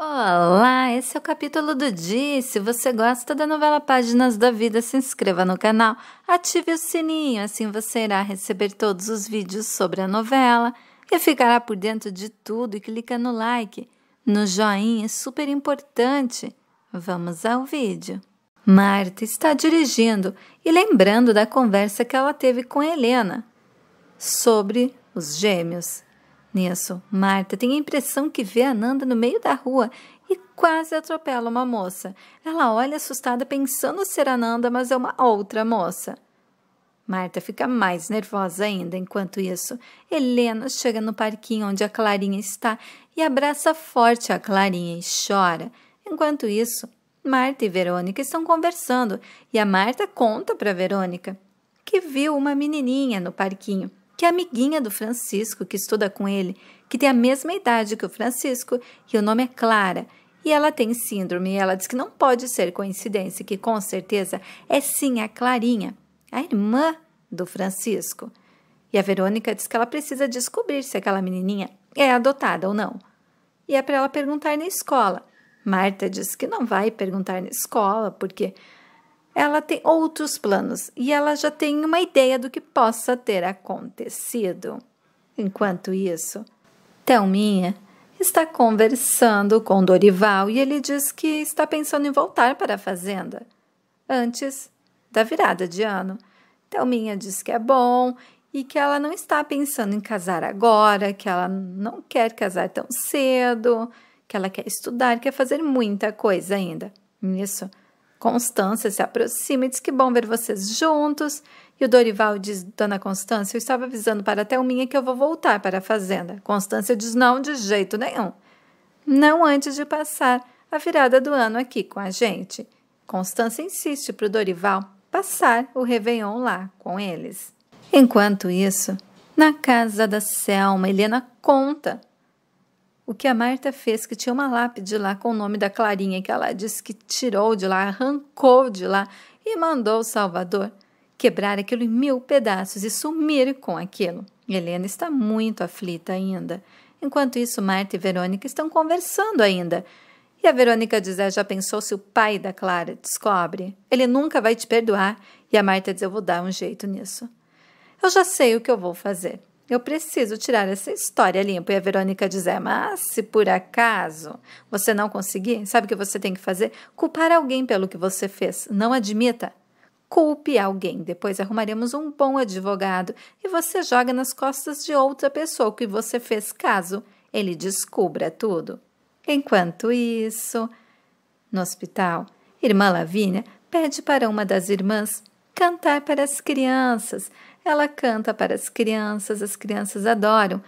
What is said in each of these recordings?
Olá, esse é o capítulo do dia. Se você gosta da novela Páginas da Vida, se inscreva no canal, ative o sininho, assim você irá receber todos os vídeos sobre a novela e ficará por dentro de tudo e clica no like, no joinha, é super importante. Vamos ao vídeo. Marta está dirigindo e lembrando da conversa que ela teve com Helena sobre os gêmeos Nisso, Marta tem a impressão que vê a Nanda no meio da rua e quase atropela uma moça. Ela olha assustada pensando ser a Nanda, mas é uma outra moça. Marta fica mais nervosa ainda enquanto isso. Helena chega no parquinho onde a Clarinha está e abraça forte a Clarinha e chora. Enquanto isso, Marta e Verônica estão conversando e a Marta conta para Verônica que viu uma menininha no parquinho que é amiguinha do Francisco, que estuda com ele, que tem a mesma idade que o Francisco, e o nome é Clara. E ela tem síndrome, e ela diz que não pode ser coincidência, que com certeza é sim a Clarinha, a irmã do Francisco. E a Verônica diz que ela precisa descobrir se aquela menininha é adotada ou não. E é para ela perguntar na escola. Marta diz que não vai perguntar na escola, porque ela tem outros planos e ela já tem uma ideia do que possa ter acontecido. Enquanto isso, Thelminha está conversando com Dorival e ele diz que está pensando em voltar para a fazenda antes da virada de ano. Thelminha diz que é bom e que ela não está pensando em casar agora, que ela não quer casar tão cedo, que ela quer estudar, quer fazer muita coisa ainda. Isso Constância se aproxima e diz que bom ver vocês juntos. E o Dorival diz: Dona Constância, eu estava avisando para a Thelminha que eu vou voltar para a fazenda. Constância diz: Não, de jeito nenhum. Não antes de passar a virada do ano aqui com a gente. Constância insiste para o Dorival passar o Réveillon lá com eles. Enquanto isso, na casa da Selma, Helena conta o que a Marta fez, que tinha uma lápide lá com o nome da Clarinha, que ela disse que tirou de lá, arrancou de lá e mandou o Salvador quebrar aquilo em mil pedaços e sumir com aquilo. Helena está muito aflita ainda. Enquanto isso, Marta e Verônica estão conversando ainda. E a Verônica diz: ah, já pensou se o pai da Clara descobre? Ele nunca vai te perdoar. E a Marta diz: eu vou dar um jeito nisso. Eu já sei o que eu vou fazer. Eu preciso tirar essa história limpa. E a Verônica dizer, é, mas se por acaso você não conseguir, sabe o que você tem que fazer? Culpar alguém pelo que você fez. Não admita. Culpe alguém. Depois arrumaremos um bom advogado e você joga nas costas de outra pessoa o que você fez caso ele descubra tudo. Enquanto isso, no hospital, irmã Lavínia pede para uma das irmãs cantar para as crianças. Ela canta para as crianças, as crianças adoram.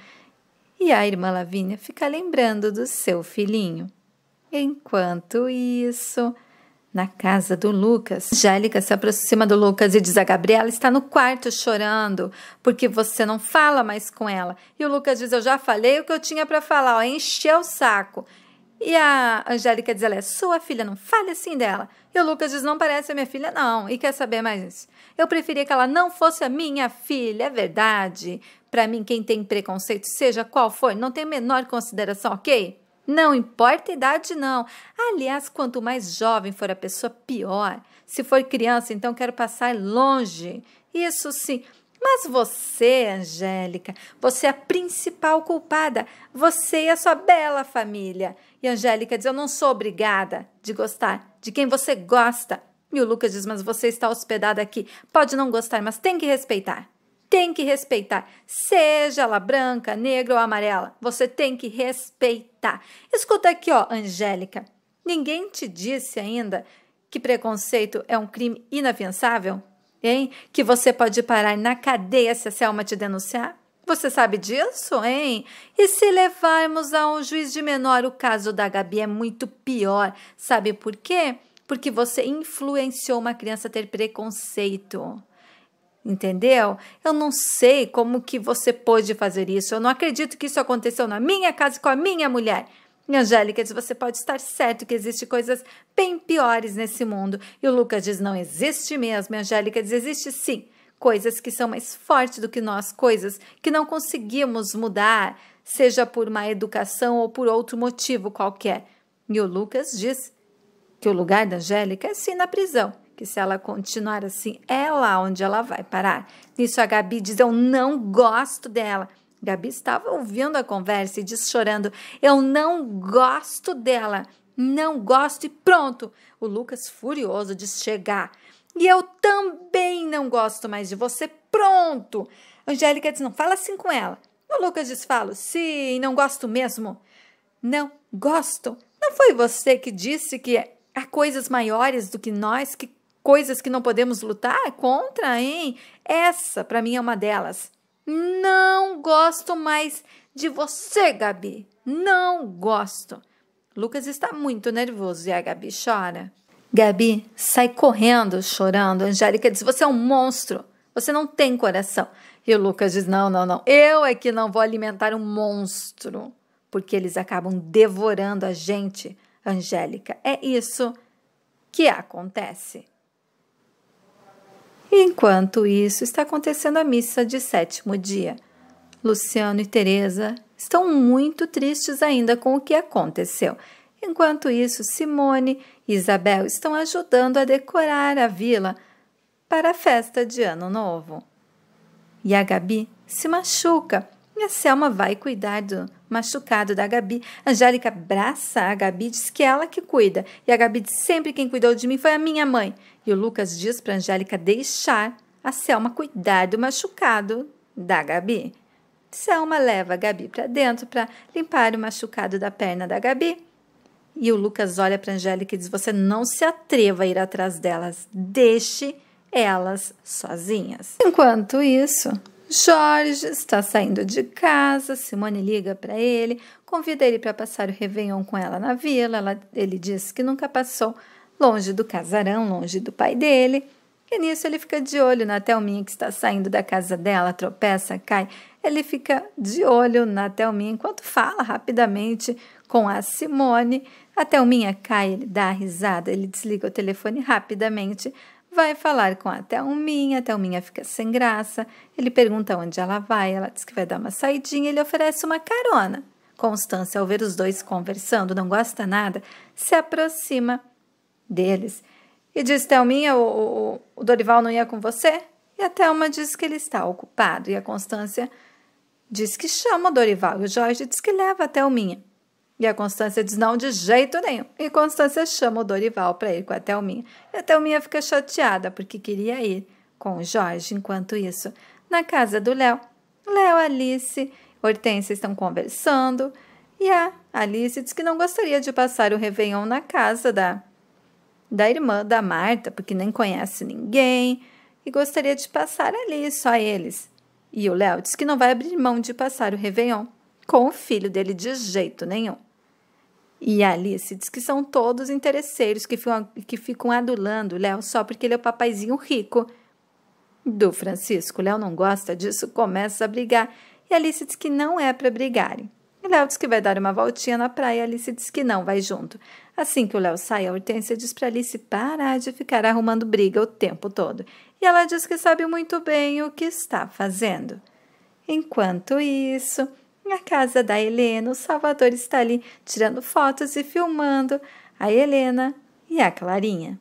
E a irmã Lavínia fica lembrando do seu filhinho. Enquanto isso, na casa do Lucas, Angélica se aproxima do Lucas e diz a Gabriela está no quarto chorando porque você não fala mais com ela. E o Lucas diz: Eu já falei o que eu tinha para falar, ó, encheu o saco. E a Angélica diz: ela é sua filha, não fale assim dela. E o Lucas diz: não parece a minha filha, não. E quer saber mais isso? Eu preferia que ela não fosse a minha filha, é verdade. Para mim, quem tem preconceito, seja qual for, não tem a menor consideração, ok? Não importa a idade, não. Aliás, quanto mais jovem for a pessoa, pior. Se for criança, então quero passar longe. Isso sim. Mas você, Angélica, você é a principal culpada. Você e a sua bela família. E Angélica diz: Eu não sou obrigada de gostar de quem você gosta. E o Lucas diz: Mas você está hospedada aqui. Pode não gostar, mas tem que respeitar. Tem que respeitar. Seja ela branca, negra ou amarela, você tem que respeitar. Escuta aqui, ó, Angélica. Ninguém te disse ainda que preconceito é um crime inafiançável? hein? Que você pode parar na cadeia se a Selma te denunciar? Você sabe disso, hein? E se levarmos a um juiz de menor, o caso da Gabi é muito pior. Sabe por quê? Porque você influenciou uma criança a ter preconceito. Entendeu? Eu não sei como que você pôde fazer isso. Eu não acredito que isso aconteceu na minha casa com a minha mulher. Angélica diz: você pode estar certo que existe coisas bem piores nesse mundo. E o Lucas diz: não existe mesmo. E Angélica diz: existe sim. Coisas que são mais fortes do que nós, coisas que não conseguimos mudar, seja por má educação ou por outro motivo qualquer. E o Lucas diz que o lugar da Angélica é sim na prisão, que se ela continuar assim, é lá onde ela vai parar. Nisso a Gabi diz: eu não gosto dela. Gabi estava ouvindo a conversa e disse chorando: Eu não gosto dela, não gosto e pronto. O Lucas, furioso, disse chegar. E eu também não gosto mais de você, pronto. Angélica disse: Não, fala assim com ela. O Lucas disse: Falo, sim, não gosto mesmo. Não, gosto. Não foi você que disse que há coisas maiores do que nós, que coisas que não podemos lutar contra, hein? Essa, para mim, é uma delas. Não gosto mais de você, Gabi. Não gosto. Lucas está muito nervoso e a Gabi chora. Gabi sai correndo, chorando. Angélica diz: Você é um monstro. Você não tem coração. E o Lucas diz: Não, não, não. Eu é que não vou alimentar um monstro. Porque eles acabam devorando a gente, Angélica. É isso que acontece. E enquanto isso, está acontecendo a missa de sétimo dia. Luciano e Teresa estão muito tristes ainda com o que aconteceu. Enquanto isso, Simone e Isabel estão ajudando a decorar a vila para a festa de Ano Novo. E a Gabi se machuca e a Selma vai cuidar do machucado da Gabi. Angélica abraça a Gabi, diz que é ela que cuida. E a Gabi diz sempre quem cuidou de mim foi a minha mãe. E o Lucas diz para Angélica deixar a Selma cuidar do machucado da Gabi. Selma leva a Gabi para dentro para limpar o machucado da perna da Gabi. E o Lucas olha para Angélica e diz: Você não se atreva a ir atrás delas. Deixe elas sozinhas. Enquanto isso, Jorge está saindo de casa, Simone liga para ele, convida ele para passar o Réveillon com ela na vila. Ela, ele diz que nunca passou longe do casarão, longe do pai dele. E nisso ele fica de olho na Thelminha que está saindo da casa dela, tropeça, cai. Ele fica de olho na Thelminha enquanto fala rapidamente com a Simone. A Thelminha cai, ele dá a risada, ele desliga o telefone rapidamente vai falar com a Thelminha, a Thelminha fica sem graça, ele pergunta onde ela vai, ela diz que vai dar uma saidinha, ele oferece uma carona. Constância, ao ver os dois conversando, não gosta nada, se aproxima deles e diz: Thelminha, o, o, o Dorival não ia com você? E a Thelma diz que ele está ocupado. E a Constância diz que chama o Dorival. E o Jorge diz que leva a Thelminha. E a Constância diz não de jeito nenhum. E Constância chama o Dorival para ir com a Thelminha. E a Thelminha fica chateada porque queria ir com o Jorge enquanto isso. Na casa do Léo, Léo, Alice, Hortência estão conversando. E a Alice diz que não gostaria de passar o Réveillon na casa da, da irmã da Marta, porque nem conhece ninguém. E gostaria de passar ali, só eles. E o Léo diz que não vai abrir mão de passar o Réveillon com o filho dele de jeito nenhum. E Alice diz que são todos interesseiros que ficam, que ficam adulando Léo só porque ele é o papaizinho rico. Do Francisco, Léo não gosta disso, começa a brigar. E Alice diz que não é para brigarem. E Léo diz que vai dar uma voltinha na praia. Alice diz que não, vai junto. Assim que o Léo sai, a Hortência diz para Alice parar de ficar arrumando briga o tempo todo. E ela diz que sabe muito bem o que está fazendo. Enquanto isso, na casa da Helena, o Salvador está ali tirando fotos e filmando a Helena e a Clarinha.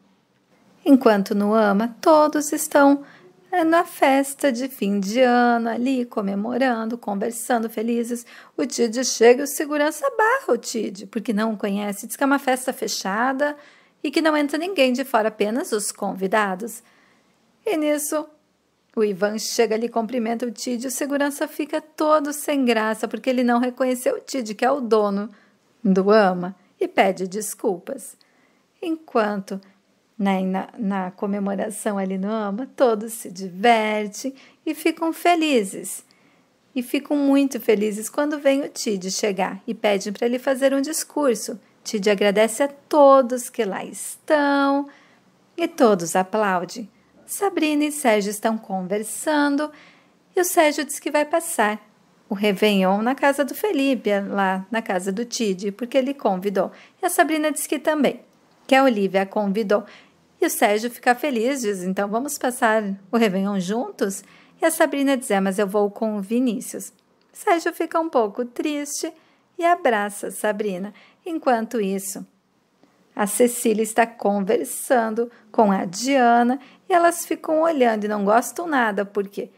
Enquanto no AMA, todos estão eh, na festa de fim de ano, ali comemorando, conversando, felizes. O Tid chega e o segurança barra o Tid, porque não o conhece, diz que é uma festa fechada e que não entra ninguém de fora, apenas os convidados. E nisso, o Ivan chega ali cumprimenta o Tid o segurança fica todo sem graça porque ele não reconheceu o Tid, que é o dono do AMA, e pede desculpas. Enquanto né, na, na comemoração ali no AMA, todos se divertem e ficam felizes. E ficam muito felizes quando vem o Tid chegar e pedem para ele fazer um discurso. Tid agradece a todos que lá estão e todos aplaudem. Sabrina e Sérgio estão conversando e o Sérgio diz que vai passar o Réveillon na casa do Felipe, lá na casa do Tid, porque ele convidou. E a Sabrina diz que também, que a Olivia convidou. E o Sérgio fica feliz, diz: então vamos passar o Réveillon juntos? E a Sabrina diz: é, mas eu vou com o Vinícius. Sérgio fica um pouco triste e abraça Sabrina. Enquanto isso, a Cecília está conversando com a Diana e elas ficam olhando e não gostam nada, porque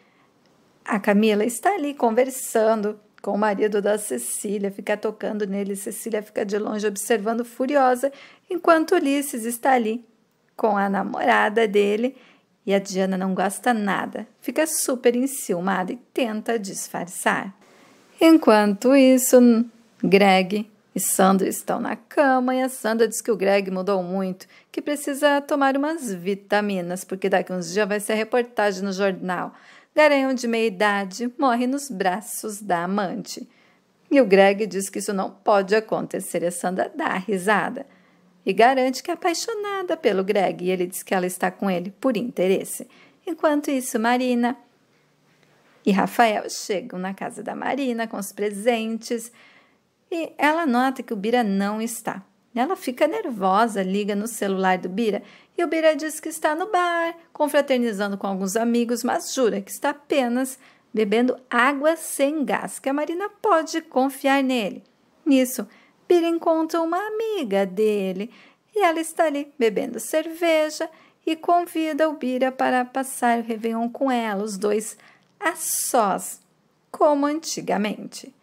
a Camila está ali conversando com o marido da Cecília, fica tocando nele. Cecília fica de longe observando furiosa, enquanto Ulisses está ali com a namorada dele. E a Diana não gosta nada, fica super enciumada e tenta disfarçar. Enquanto isso, Greg e Sandra estão na cama e a Sandra diz que o Greg mudou muito, que precisa tomar umas vitaminas, porque daqui uns dias vai ser a reportagem no jornal. Garanhão de meia idade morre nos braços da amante. E o Greg diz que isso não pode acontecer. A Sandra dá risada e garante que é apaixonada pelo Greg e ele diz que ela está com ele por interesse. Enquanto isso, Marina e Rafael chegam na casa da Marina com os presentes e ela nota que o Bira não está. Ela fica nervosa, liga no celular do Bira e o Bira diz que está no bar, confraternizando com alguns amigos, mas jura que está apenas bebendo água sem gás, que a Marina pode confiar nele. Nisso, Bira encontra uma amiga dele e ela está ali bebendo cerveja e convida o Bira para passar o Réveillon com ela, os dois a sós, como antigamente.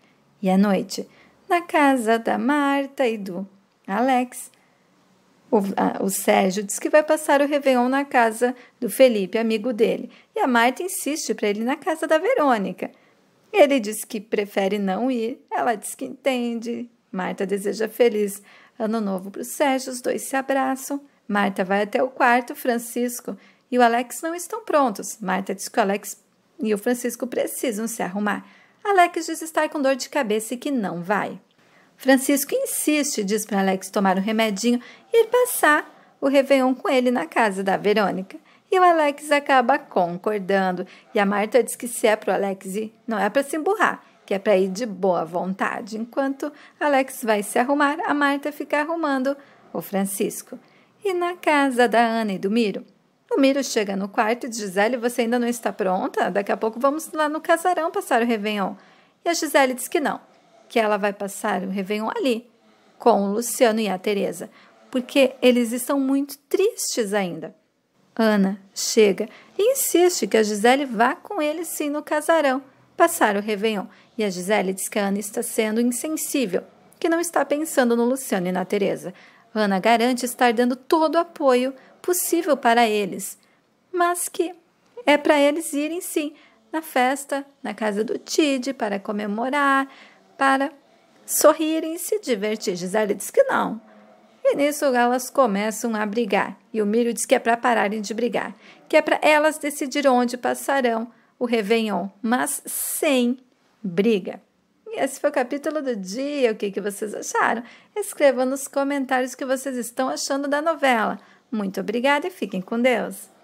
E à noite, na casa da Marta e do Alex. O, a, o, Sérgio diz que vai passar o Réveillon na casa do Felipe, amigo dele, e a Marta insiste para ele ir na casa da Verônica. Ele diz que prefere não ir, ela diz que entende. Marta deseja feliz ano novo para o Sérgio, os dois se abraçam. Marta vai até o quarto, Francisco e o Alex não estão prontos. Marta diz que o Alex e o Francisco precisam se arrumar. Alex diz estar com dor de cabeça e que não vai. Francisco insiste, diz para Alex tomar o um remedinho e ir passar o Réveillon com ele na casa da Verônica. E o Alex acaba concordando. E a Marta diz que se é para o Alex ir, não é para se emburrar, que é para ir de boa vontade. Enquanto Alex vai se arrumar, a Marta fica arrumando o Francisco. E na casa da Ana e do Miro, o Miro chega no quarto e diz: Gisele, você ainda não está pronta? Daqui a pouco vamos lá no casarão passar o Réveillon. E a Gisele diz que não, que ela vai passar o Réveillon ali, com o Luciano e a Teresa, porque eles estão muito tristes ainda. Ana chega e insiste que a Gisele vá com ele sim no casarão passar o Réveillon. E a Gisele diz que a Ana está sendo insensível, que não está pensando no Luciano e na Teresa. Ana garante estar dando todo o apoio possível para eles, mas que é para eles irem sim na festa, na casa do Tid, para comemorar, para sorrirem e se divertir. Gisele diz que não. E nisso elas começam a brigar. E o Miro diz que é para pararem de brigar, que é para elas decidir onde passarão o Réveillon, mas sem briga esse foi o capítulo do dia. O que, que vocês acharam? Escrevam nos comentários o que vocês estão achando da novela. Muito obrigada e fiquem com Deus!